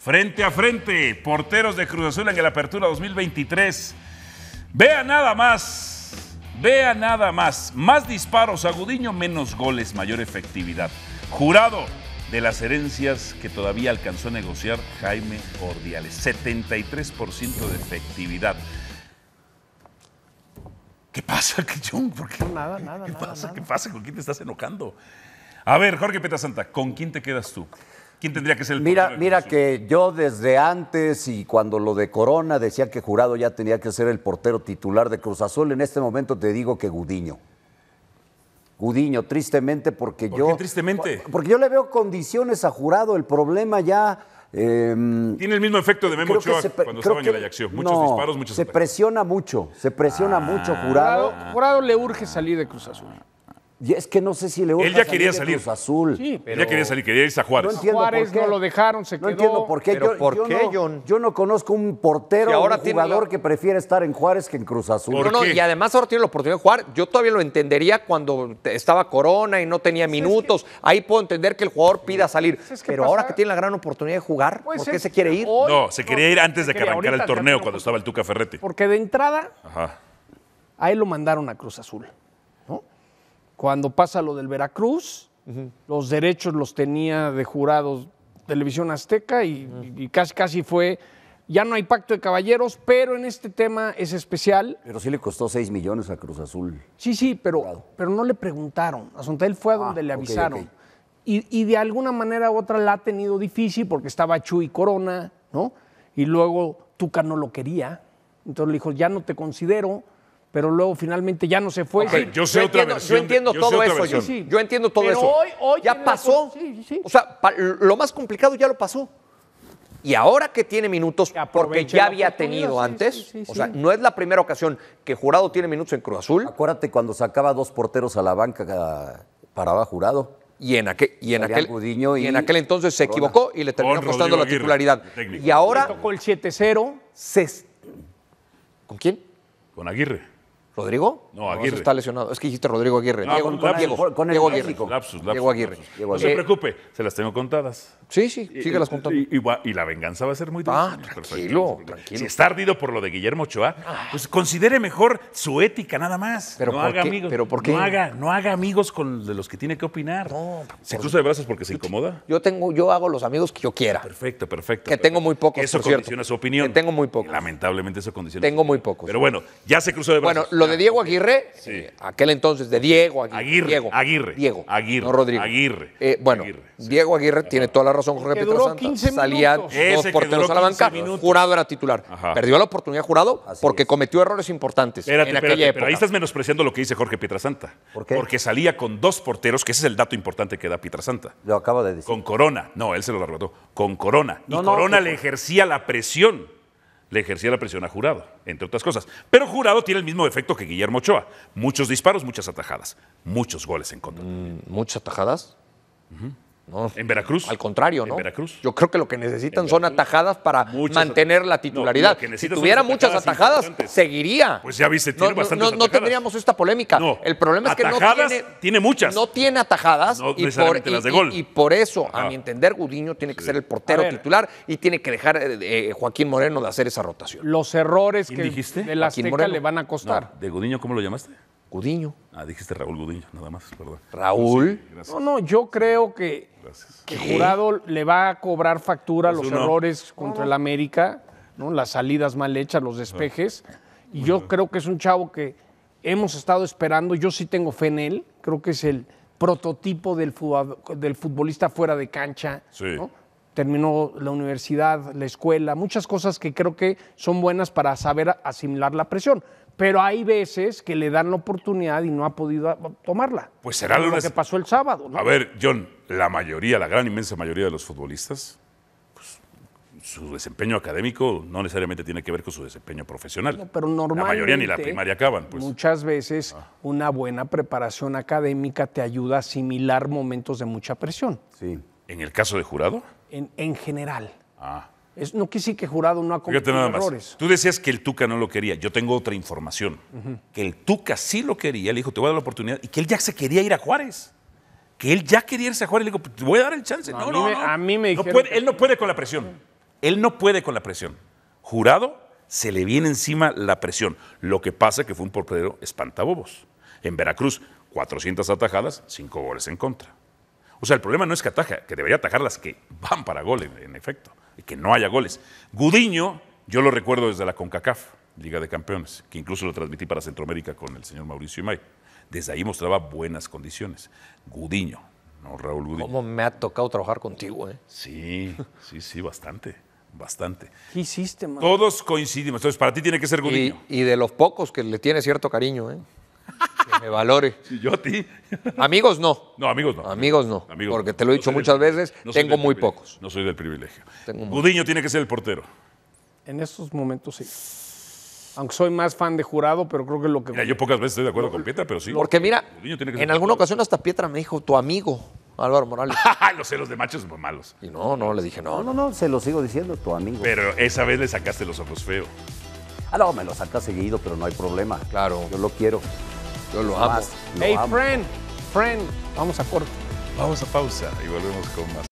frente a frente, porteros de Cruz Azul en el Apertura 2023. Vea nada más, vea nada más. Más disparos a menos goles, mayor efectividad. Jurado de las herencias que todavía alcanzó a negociar Jaime Ordiales. 73% de efectividad. ¿Qué pasa, Kichun? ¿Por qué? nada, nada, pasa? ¿Qué pasa? ¿Con quién te estás enojando? A ver, Jorge Santa, ¿con quién te quedas tú? ¿Quién tendría que ser el mira, portero? Mira que yo desde antes y cuando lo de Corona decía que Jurado ya tenía que ser el portero titular de Cruz Azul, en este momento te digo que Gudiño. Gudiño, tristemente porque yo... tristemente? Porque yo le veo condiciones a Jurado, el problema ya... Em, Tiene el mismo efecto de Memo Ochoa cuando estaba en la Muchos disparos, muchos Se presiona mucho, se presiona mucho ah. Jurado. Jurado le urge salir de Cruz Azul es que no sé si le Él ya quería salir. Cruz Azul. ya quería salir, quería irse a Juárez. No entiendo Juárez por qué. no lo dejaron, se quedó. entiendo por qué. yo, ¿por qué, no, John? Yo no conozco un portero ahora jugador que prefiere estar en Juárez que en Cruz Azul. y además ahora tiene la oportunidad de jugar. Yo todavía lo entendería cuando estaba Corona y no tenía pues minutos. Ahí puedo entender que el jugador pida salir. Pues pero ahora que tiene la gran oportunidad de jugar, pues ¿por qué se quiere ir? no, se quería ir antes de que arrancara el torneo cuando estaba el Tuca Ferretti. Porque de entrada, ahí lo mandaron a Cruz Azul cuando pasa lo del Veracruz, los derechos los tenía de jurados Televisión Azteca y, casi, casi fue. Ya no hay pacto de caballeros, pero en este tema es especial. Pero sí le costó 6 millones a Cruz Azul. Sí, sí, pero, pero no le preguntaron. A fue a donde ah, le avisaron. Y, y, de alguna manera u otra la ha tenido difícil porque estaba Chuy Corona, ¿no? Y luego Tuca no lo quería. Entonces le dijo, ya no te considero pero luego finalmente ya no se fue. yo, entiendo, todo eso. Yo entiendo todo eso. ya pasó. O sea, lo más complicado ya lo pasó. Y ahora que tiene minutos, porque ya había tenido antes, o sea, no es la primera ocasión que Jurado tiene minutos en Cruz Azul. Acuérdate cuando sacaba dos porteros a la banca, ah, paraba Jurado. Y en aquel, entonces se equivocó y le terminó costando la titularidad. y ahora. tocó el 7-0. ¿Con quién? Con Aguirre. ¿Rodrigo? No, Aguirre. está lesionado. Es que dijiste Rodrigo Aguirre. No, Diego, con Diego Aguirre. Lapsus, lapsus, Aguirre. No se preocupe, se las tengo contadas. Sí, sí, sí que las contando. Y, la venganza va a ser muy dura. Ah, tranquilo, tranquilo. Si está ardido por lo de Guillermo Ochoa, ah. pues considere mejor su ética nada más. Pero no haga amigos. ¿Pero por qué? No haga, no haga amigos con de los que tiene que opinar. No, se cruza de brazos porque se incomoda. Yo tengo, yo hago los amigos que yo quiera. Perfecto, perfecto. Que tengo muy pocos. Eso condiciona cierto. su opinión. Que tengo muy pocos. Lamentablemente eso condiciona. Tengo muy pocos. Pero bueno, ya se cruzó de brazos. Bueno, de Diego Aguirre, sí. aquel entonces de Diego Aguirre. Aguirre, Diego, Aguirre, Diego, Aguirre, no Rodrigo. Aguirre. Eh, bueno, Diego Aguirre tiene toda la razón, Jorge Pietrasanta. Salía dos porteros a la banca, Jurado era titular. Perdió la oportunidad Jurado porque cometió errores importantes en aquella época. Pero ahí estás menospreciando lo que dice Jorge Pietrasanta. ¿Por qué? Porque salía con dos porteros, que ese es el dato importante que da Pietrasanta. Lo acabo de decir. Con Corona. No, él se lo arrebató. Con Corona. y Corona le ejercía la presión le ejercía la presión a Jurado, entre otras cosas. Pero Jurado tiene el mismo efecto que Guillermo Ochoa. Muchos disparos, muchas atajadas, muchos goles en contra. Mm, ¿Muchas atajadas? En Veracruz. Al contrario, ¿no? En Veracruz. Yo creo que lo que necesitan son atajadas para mantener la titularidad. si tuviera muchas atajadas, seguiría. Pues ya viste, tiene no, no, tendríamos esta polémica. El problema es que no tiene, muchas. No tiene atajadas y, por, por eso, a mi entender, Gudiño tiene que ser el portero titular y tiene que dejar eh, eh, Joaquín Moreno de hacer esa rotación. Los errores que dijiste? la Azteca le van a costar. ¿De Gudiño cómo lo llamaste? Gudiño. Ah, dijiste Raúl Gudiño, nada más, perdón. Raúl. No, no, yo creo que, el Jurado le va a cobrar factura pues los errores contra el América, ¿no? las salidas mal hechas, los despejes. Y yo creo que es un chavo que hemos estado esperando. Yo sí tengo fe en él. Creo que es el prototipo del, futbolista fuera de cancha. Sí. Terminó la universidad, la escuela, muchas cosas que creo que son buenas para saber asimilar la presión pero hay veces que le dan la oportunidad y no ha podido ah, tomarla. Pues será lo que pasó el sábado. A ver, John, la mayoría, la gran inmensa mayoría de los futbolistas, pues, su desempeño académico no necesariamente tiene que ver con su desempeño profesional. pero normalmente. La mayoría ni la primaria acaban. Pues. Muchas veces ah. una buena preparación académica te ayuda a asimilar momentos de mucha presión. Sí. ¿En el caso de jurado? En, en general. Ah no quise que Jurado no ha cometido Tú decías que el Tuca no lo quería. Yo tengo otra información. Que el Tuca sí lo quería. Le dijo, te voy a dar la oportunidad. Y que él ya se quería ir a Juárez. Que él ya quería irse a Juárez. Le digo, pues, te voy a dar el chance. No, no, a, mí no, me, a mí me dijeron Él no puede con la presión. Él no puede con la presión. Jurado se le viene encima la presión. Lo que pasa es que fue un portero espantabobos. En Veracruz, 400 atajadas, 5 goles en contra. O sea, el problema no es que ataja, que debería atajar las que van para gol, en efecto que no haya goles. Gudiño, yo lo recuerdo desde la CONCACAF, Liga de Campeones, que incluso lo transmití para Centroamérica con el señor Mauricio Imay. Desde ahí mostraba buenas condiciones. Gudiño, no Raúl Gudiño. ¿Cómo me ha tocado trabajar contigo, eh? Sí, sí, sí, bastante. Bastante. ¿Qué hiciste, man? Todos coincidimos. Entonces, para ti tiene que ser Gudiño. Y, y de los pocos que le tiene cierto cariño, ¿eh? me valore. si yo a ti. Amigos no. No, amigos no. Amigos no. porque te lo he dicho muchas veces, tengo muy pocos. No soy del privilegio. Gudiño tiene que ser el portero. En estos momentos sí. Aunque soy más fan de jurado, pero creo que lo que. yo pocas veces estoy de acuerdo con Pietra, pero sí. Porque mira, en alguna ocasión hasta Pietra me dijo, tu amigo, Álvaro Morales. los celos de machos son malos. Y no, no, le dije, no. No, no, no, se lo sigo diciendo, tu amigo. Pero esa vez le sacaste los ojos feos. Ah, no, me lo saca seguido, pero no hay problema. Claro. Yo lo quiero. Yo lo amo. hey, friend, friend, vamos a corto. Vamos a pausa y volvemos con más.